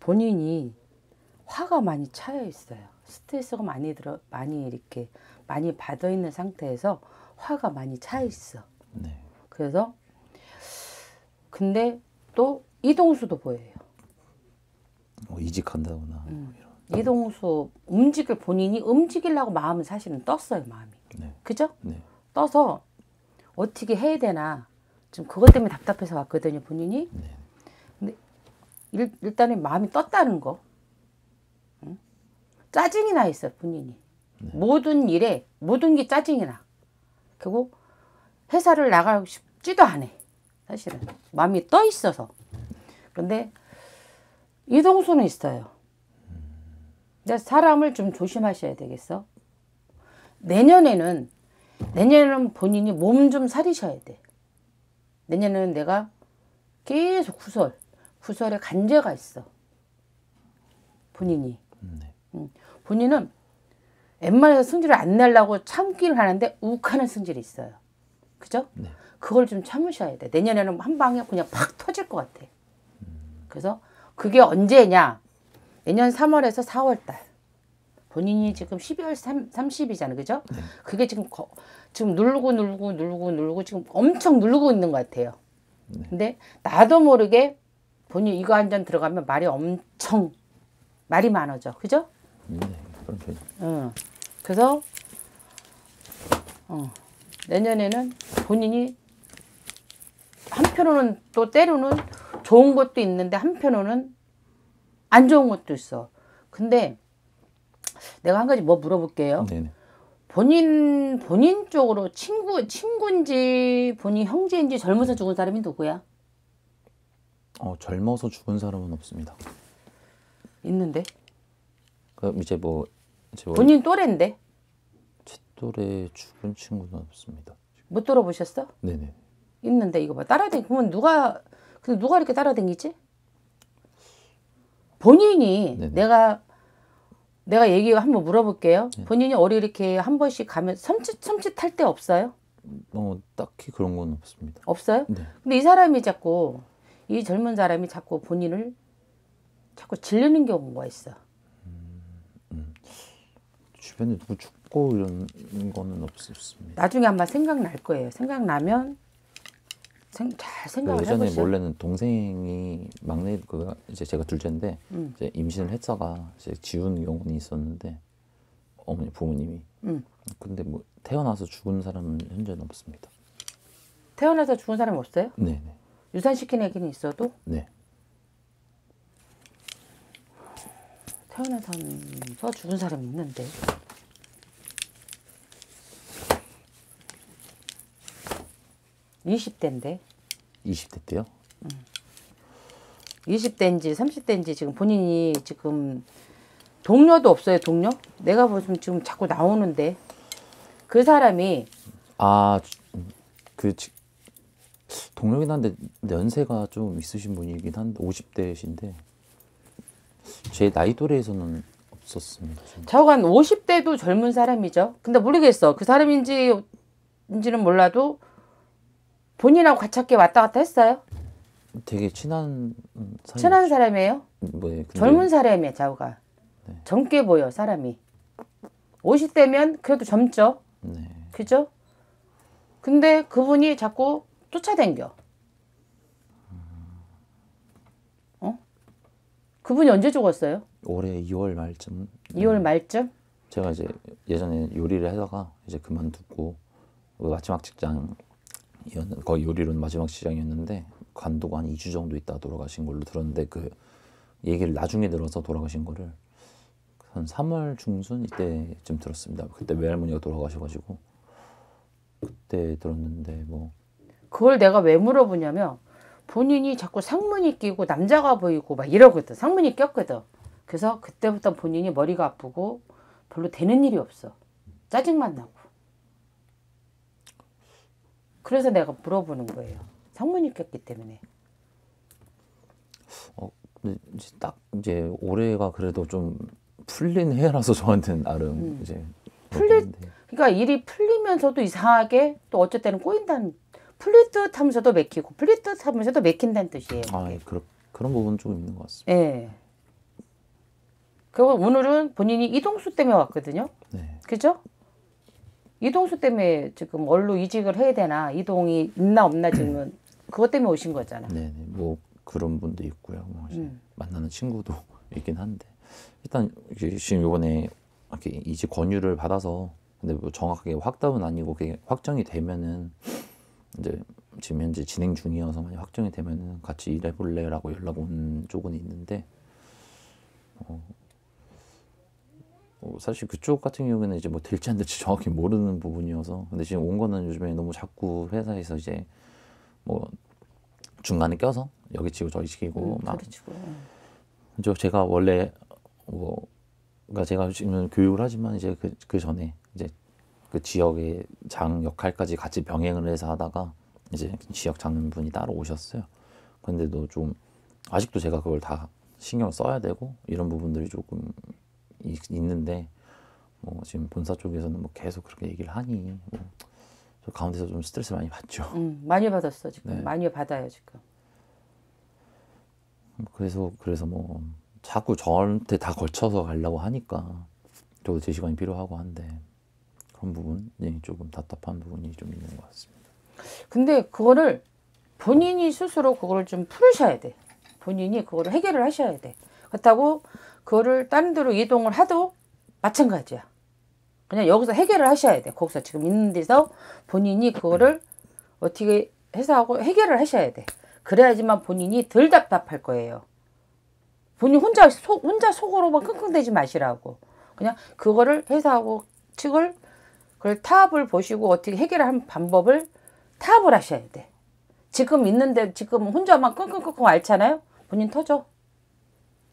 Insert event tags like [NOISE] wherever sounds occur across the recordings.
본인이 화가 많이 차여 있어요. 스트레스가 많이 들어 많이 이렇게 많이 받아 있는 상태에서 화가 많이 차 있어. 네. 그래서 근데 또 이동수도 보여요. 어, 이직한다거나 음. 뭐 이동수 움직일 본인이 움직이려고 마음은 사실은 떴어요 마음이. 네. 그죠? 네. 떠서 어떻게 해야 되나 좀 그것 때문에 답답해서 왔거든요 본인이. 네. 일, 단은 마음이 떴다는 거. 응? 짜증이 나 있어, 본인이. 네. 모든 일에, 모든 게 짜증이 나. 그리고 회사를 나가고 싶지도 않아. 사실은. 마음이 떠 있어서. 그런데 이동수는 있어요. 근데 사람을 좀 조심하셔야 되겠어. 내년에는, 내년에는 본인이 몸 좀 사리셔야 돼. 내년에는 내가 계속 후설. 구설에 간 죄가 있어. 본인이. 네. 음. 본인은 웬만해서 승질을 안 내려고 참기를 하는데 욱하는 승질이 있어요. 그죠? 네. 그걸 좀 참으셔야 돼. 내년에는 한 방에 그냥 팍 터질 것 같아. 음. 그래서 그게 언제냐? 내년 3월에서 4월 달. 본인이 지금 12월 3, 0이잖아 그죠? 네. 그게 지금 거, 지금 누르고 누르고 누르고 누르고 지금 엄청 누르고 있는 것 같아요. 네. 근데 나도 모르게 본인 이거 한 잔 들어가면 말이 엄청 말이 많아져. 그죠? 네. 그렇죠. 응. 어. 그래서 어, 내년에는 본인이 한편으로는 또 때로는 좋은 것도 있는데 한편으로는 안 좋은 것도 있어. 근데 내가 한 가지 뭐 물어볼게요. 네네. 네. 본인 본인 쪽으로 친구 친구인지 본인 형제인지 젊어서 죽은 사람이 누구야? 어, 젊어서 죽은 사람은 없습니다. 있는데? 그럼 이제 뭐 이제 뭐 본인 또래인데? 제 또래 죽은 친구는 없습니다. 못 들어보셨어? 네네. 있는데 이거 봐. 따라댕 그러면 누가 근데 누가 이렇게 따라댕기지? 본인이 네네. 내가 내가 얘기 한번 물어볼게요. 네. 본인이 어리 이렇게 한 번씩 가면 섬찟 섬찟할 때 없어요? 어 딱히 그런 건 없습니다. 없어요? 네. 근데 이 사람이 자꾸 이 젊은 사람이 자꾸 본인을 자꾸 질리는 경우가 있어. 음, 음. 주변에 누구 죽고 이런 거는 없었습니다. 나중에 아마 생각날 거예요. 생각나면 생, 잘 그 생각을 그러니까 예전에 해래는 동생이 막내 그 이제 제가 둘째인데 음. 이제 임신을 했다가 이제 지운 경우는 있었는데 어머니 부모님이 음. 근데 뭐 태어나서 죽은 사람은 현재는 없습니다. 태어나서 죽은 사람 없어요? 네. 네. 유산시킨 애기는 있어도? 네. 태어난 서 죽은 사람이 있는데. 이십 대인데 이십 대 때요? 이십 대인지 삼십 대인지 지금 본인이 지금 동료도 없어요, 동료? 내가 보면 지금 자꾸 나오는데. 그 사람이. 아, 음, 그, 동료긴 한데 연세가 좀 있으신 분이긴 한데 5 0대신데제 나이 또래에서는 없었습니다. 저한 50대도 젊은 사람이죠. 근데 모르겠어. 그 사람인지 인지는 몰라도 본인하고 가깝게 왔다 갔다 했어요. 되게 친한 사이... 친한 사람이에요? 뭐 네, 근데... 젊은 사람이야 자우가. 네. 젊게 보여 사람이. 50대면 그래도 젊죠. 네. 그죠? 근데 그분이 자꾸 쫓아댕겨. 어? 그분이 언제 죽었어요? 올해 2월 말쯤. 2월 말쯤? 제가 이제 예전에 요리를 하다가 이제 그만두고 그 마지막 직장 거의 요리로는 마지막 직장이었는데 간도가 한 2주 정도 있다 돌아가신 걸로 들었는데 그 얘기를 나중에 들어서 돌아가신 거를 한 3월 중순 이때쯤 들었습니다. 그때 외할머니가 돌아가셔가지고 그때 들었는데 뭐 그걸 내가 왜 물어보냐면 본인이 자꾸 상문이 끼고 남자가 보이고 막 이러거든. 상문이 꼈거든. 그래서 그때부터 본인이 머리가 아프고 별로 되는 일이 없어. 짜증만 나고. 그래서 내가 물어보는 거예요. 상문이 꼈기 때문에. 어, 이제 딱 이제 올해가 그래도 좀 풀린 해라서 저한테는 나름 음. 이제 풀릴 그러니까 일이 풀리면서도 이상하게 또 어쨌든 꼬인다는 플루트 타면서도 맥히고 플루트 타면서도 맥힌다는 뜻이에요. 아, 그 예, 그런 그런 부분 좀 있는 것 같습니다. 예. 그리고 오늘은 본인이 이동수 때문에 왔거든요. 네. 그죠? 이동수 때문에 지금 얼로 이직을 해야 되나 이동이 있나 없나 지금 [CLEARS THROAT] 그것 때문에 오신 거잖아. 네, 네, 뭐 그런 분도 있고요. 뭐 음. 만나는 친구도 [LAUGHS] 있긴 한데 일단 지금 이번에 이렇게 이직 권유를 받아서 근데 뭐 정확하게 확답은 아니고 확정이 되면은 이제 지금 현재 진행 중이어서 만약 확정이 되면은 같이 일해볼래라고 연락 온 쪽은 있는데 어, 어, 사실 그쪽 같은 경우에는 이제 뭐 될지 안 될지 정확히 모르는 부분이어서 근데 지금 온 거는 요즘에 너무 자꾸 회사에서 이제 뭐 중간에 껴서 여기 치고 저기 치고 음, 막 치고. 저 제가 원래 뭐 그러니까 제가 지금 교육을 하지만 이제 그, 그 전에 이제 그 지역의 장 역할까지 같이 병행을 해서 하다가 이제 지역 장분이 따로 오셨어요. 근데도 좀 아직도 제가 그걸 다 신경 써야 되고 이런 부분들이 조금 있는데 뭐 지금 본사 쪽에서는 뭐 계속 그렇게 얘기를 하니 뭐저 가운데서 좀 스트레스 많이 받죠. 음, 많이 받았어 지금 네. 많이 받아요 지금. 음, 그래서 그래서 뭐 자꾸 저한테 다 걸쳐서 가려고 하니까 저도 제 시간이 필요하고 한데 그런 부분이 예, 조금 답답한 부분이 좀 있는 것 같습니다. 근데 그거를 본인이 스스로 그거를 좀 풀으셔야 돼. 본인이 그거를 해결을 하셔야 돼. 그렇다고 그거를 다른 데로 이동을 하도 마찬가지야. 그냥 여기서 해결을 하셔야 돼. 거기서 지금 있는 데서 본인이 그거를 어떻게 해서 하고 해결을 하셔야 돼. 그래야지만 본인이 덜 답답할 거예요. 본인 혼자 속 혼자 속으로만 끙끙대지 마시라고. 그냥 그거를 회사하고 측을 그걸 타협을 보시고 어떻게 해결하는 방법을 타협을 하셔야 돼. 지금 있는데 지금 혼자만 끙끙끙끙 앓잖아요. 본인 터져.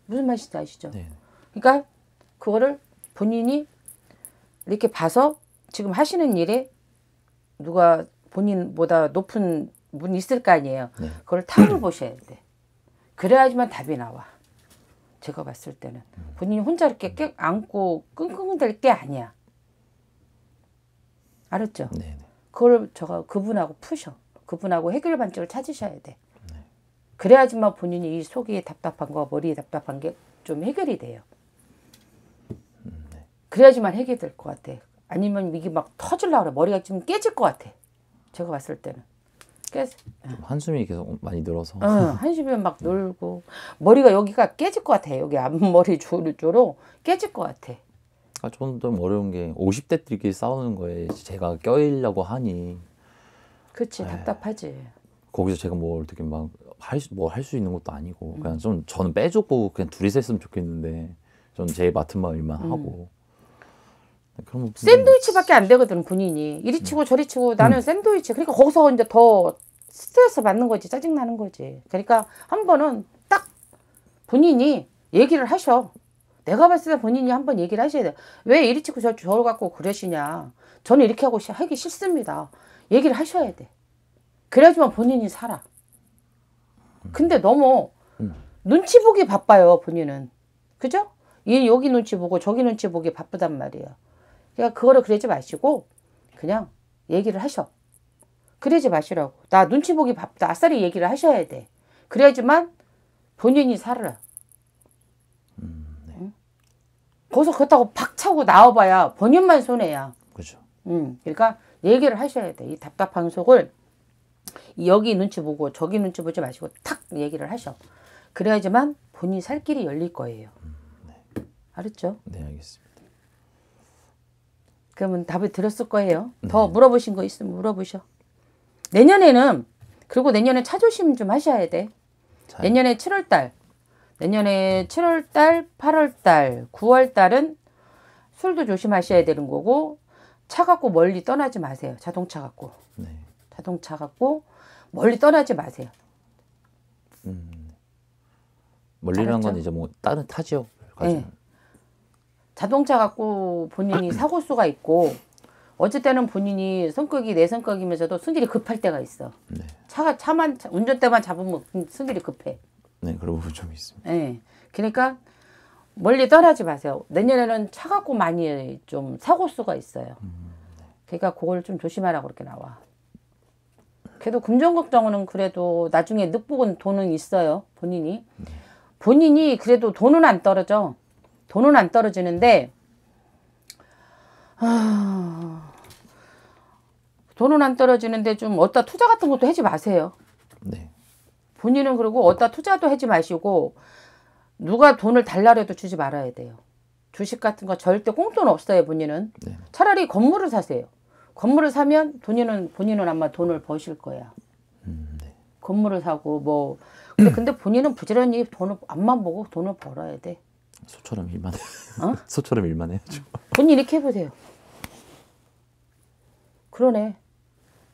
무슨 말인지 아시죠? 네. 그러니까 그거를 본인이 이렇게 봐서 지금 하시는 일에 누가 본인보다 높은 분 있을 거 아니에요. 네. 그걸 타협을 보셔야 돼. 그래야지만 답이 나와. 제가 봤을 때는 음. 본인이 혼자 이렇게 껴 안고 끙끙댈 게 아니야. 알았죠? 네, 네. 그걸 저가 그분하고 푸셔. 그분하고 해결 반쪽을 찾으셔야 돼. 네. 그래야지만 본인이 이 속이 답답한 거, 머리에 답답한 게 좀 해결이 돼요. 음, 네. 그래야지만 해결될 것 같아. 아니면 이게 막 터질라 그래. 머리가 좀 깨질 것 같아. 제가 봤을 때는. 깨 아. 한숨이 계속 많이 늘어서. 응, 어, 한숨이 막 놀고 머리가 여기가 깨질 것 같아. 여기 앞머리 조로 깨질 것 같아. 아, 저는 좀 어려운 게 50대끼리 싸우는 거에 제가 껴있려고 하니. 그치, 에 네. 답답하지. 거기서 제가 뭐 어떻게 막할 수, 뭐할 수 있는 것도 아니고. 음. 그냥 좀 저는 빼주고 그냥 둘이서 했으면 좋겠는데. 저는 제 맡은 바 일만 음. 하고. 네, 그럼 샌드위치밖에 안 되거든 군인이 이리 치고 저리 치고 나는 음. 샌드위치 그러니까 거기서 이제 더 스트레스 받는 거지 짜증 나는 거지 그러니까 한 번은 딱군인이 얘기를 하셔 내가 봤을 때 본인이 한번 얘기를 하셔야 돼요. 왜 이리 치고 저, 저를 갖고 그러시냐. 저는 이렇게 하고 하기 싫습니다. 얘기를 하셔야 돼. 그래야지만 본인이 살아. 음. 근데 너무 음. 눈치 보기 바빠요, 본인은. 그죠? 얘 여기 눈치 보고 저기 눈치 보기 바쁘단 말이에요. 그러니까 그거를 그러지 마시고 그냥 얘기를 하셔. 그러지 마시라고. 나 눈치 보기 바쁘다. 아싸리 얘기를 하셔야 돼. 그래야지만 본인이 살아. 벌써 그렇다고 박 차고 나와봐야 본인만 손해야. 그죠. 음, 그러니까 얘기를 하셔야 돼. 이 답답한 속을 여기 눈치 보고 저기 눈치 보지 마시고 탁 얘기를 하셔. 그래야지만 본인 살 길이 열릴 거예요. 음, 네. 알았죠? 네, 알겠습니다. 그러면 답을 드렸을 거예요. 더 네. 물어보신 거 있으면 물어보셔. 내년에는 그리고 내년에 차조심 좀 하셔야 돼. 잘. 내년에 7월달 내년에 7월달, 8월달, 9월달은 술도 조심하셔야 되는 거고 차 갖고 멀리 떠나지 마세요. 자동차 갖고. 네. 자동차 갖고 멀리 떠나지 마세요. 음, 멀리란 라건 이제 뭐 다른 타 지역 예. 가지. 네. 자동차 갖고 본인이 [CLEARS THROAT] 사고 수가 있고 어쨌 든 본인이 성격이 내 성격이면서도 승질이 급할 때가 있어. 네. 차가 차만 운전대만 잡으면 승질이 급해. 네, 그런 부분 좀 있습니다. 네. 그러니까 멀리 떠나지 마세요. 내년에는 차갑고 많이 좀 사고 수가 있어요. 음, 네. 그러니까 그걸 좀 조심하라고 그렇게 나와. 그래도 금전걱정은 그래도 나중에 늑복은 돈은 있어요. 본인이. 네. 본인이 그래도 돈은 안 떨어져. 돈은 안 떨어지는데 아... 돈은 안 떨어지는데 좀 어디다 투자 같은 것도 하지 마세요. 네. 본인은 그리고 어디다 투자도 하지 마시고 누가 돈을 달라해도 주지 말아야 돼요. 주식 같은 거 절대 꽁돈 없어요 본인은. 네. 차라리 건물을 사세요. 건물을 사면 본인은 본인은 아마 돈을 버실 거야. 음, 네. 건물을 사고 뭐 근데, 근데 본인은 부지런히 돈을 앞만 보고 돈을 벌어야 돼. 소처럼 일만 해. 어? [LAUGHS] 소처럼 일만 해야죠. 본인 이렇게 해보세요. 그러네.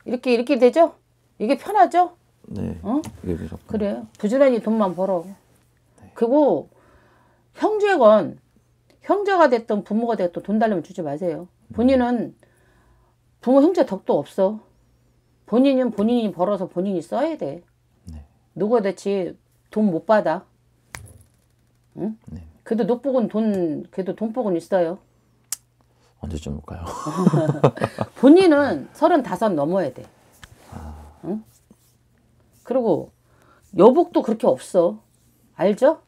이렇게 이렇게 되죠? 이게 편하죠? 네. 어? 그래. 부지런히 돈만 벌어. 그리고 형제건 형제가 됐던 부모가 됐던 돈 달라면 주지 마세요. 본인은 부모 형제 덕도 없어. 본인은 본인이 벌어서 본인이 써야 돼. 네. 누가 대체 돈 못 받아. 응? 네. 그래도 노복은 돈, 그래도 돈복은 있어요. 언제쯤 올까요? [LAUGHS] 본인은 서른다섯 넘어야 돼. 그리고 여복도 그렇게 없어. 알죠?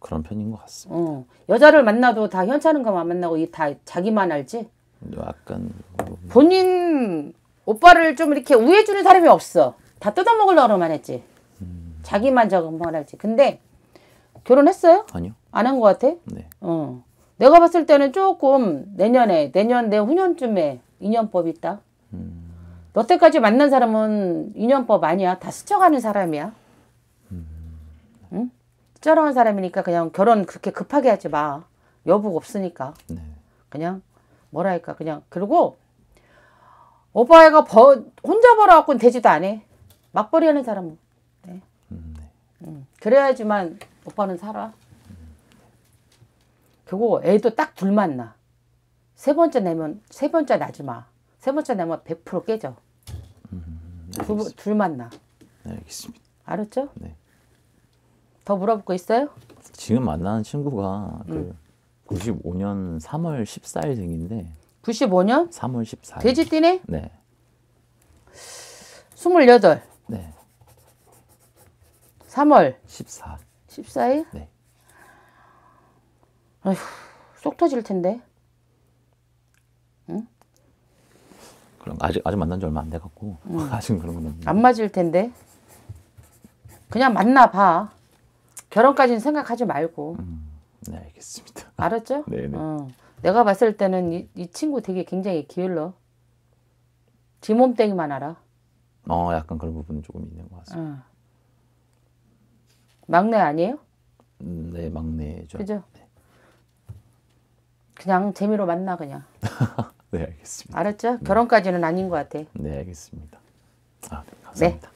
그런 편인 것 같습니다. 어. 여자를 만나도 다 현찮은 것만 만나고 이 다 자기만 알지? 뭐 약간 뭐 본인 오빠를 좀 이렇게 우회주는 사람이 없어. 다 뜯어먹으려고만 했지. 음... 자기만 저것만 알지. 근데 결혼했어요? 아니요. 안 한 것 같아? 네. 어. 내가 봤을 때는 조금 내년에, 내년 내 후년쯤에 인연법 있다. 여태까지 만난 사람은 인연법 아니야. 다 스쳐가는 사람이야. 응? 스쳐가는 사람이니까 그냥 결혼 그렇게 급하게 하지 마. 여부가 없으니까. 네. 그냥 뭐랄까 그냥 그리고 오빠애가 버, 혼자 벌어갖고는 되지도 않아. 맞벌이 하는 사람은. 네. 음, 네. 응. 음. 그래야지만 오빠는 살아. 그리고 애도 딱 둘만 나. 세 번째 내면, 세 번째 나지 마. 세 번째 내면 100% 깨져. 두, 분, 둘 만나. 네, 알겠습니다. 알았죠? 네. 더 물어볼 거 있어요? 지금 만나는 친구가 음. 그 95년 3월 14일 생인데 95년? 3월 14일. 돼지띠네? 네. 28. 네. 3월 14. 14일? 네. 어휴, 쏙 터질 텐데. 그런 아직 아직 만난 지 얼마 안 돼 갖고 음. [LAUGHS] 아직 그런 건안 맞을 텐데 그냥 만나 봐 결혼까지는 생각하지 말고 음, 네 알겠습니다 [LAUGHS] 알았죠? 네네 네. 어. 내가 봤을 때는 이, 이 친구 되게 굉장히 게을러 지 몸땡이만 알아 어 약간 그런 부분은 조금 있는 것 같습니다 어. 막내 아니에요? 음, 네 막내죠 그죠? 네. 그냥 재미로 만나 그냥 [LAUGHS] 네, 알겠습니다. 알았죠? 네. 결혼까지는 아닌 것 같아. 네, 알겠습니다. 아, 네, 네. 감사합니다. 네.